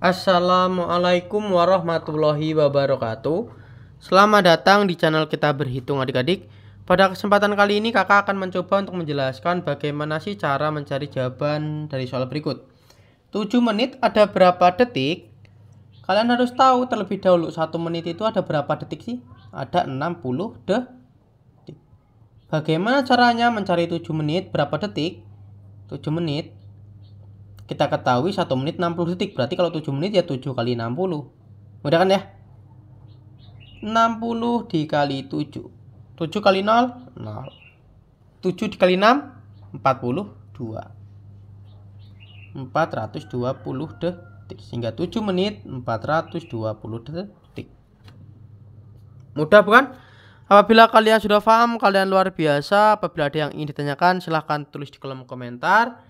Assalamualaikum warahmatullahi wabarakatuh Selamat datang di channel kita berhitung adik-adik Pada kesempatan kali ini kakak akan mencoba untuk menjelaskan bagaimana sih cara mencari jawaban dari soal berikut 7 menit ada berapa detik? Kalian harus tahu terlebih dahulu 1 menit itu ada berapa detik sih? Ada 60 detik Bagaimana caranya mencari 7 menit berapa detik? 7 menit kita ketahui 1 menit 60 detik. Berarti kalau 7 menit ya 7 kali 60. Mudah kan ya? 60 dikali 7. 7 kali 0, 0. 7 dikali 6, 42. 420 detik. Sehingga 7 menit 420 detik. Mudah bukan? Apabila kalian sudah paham, kalian luar biasa. Apabila ada yang ingin ditanyakan, silahkan tulis di kolom komentar.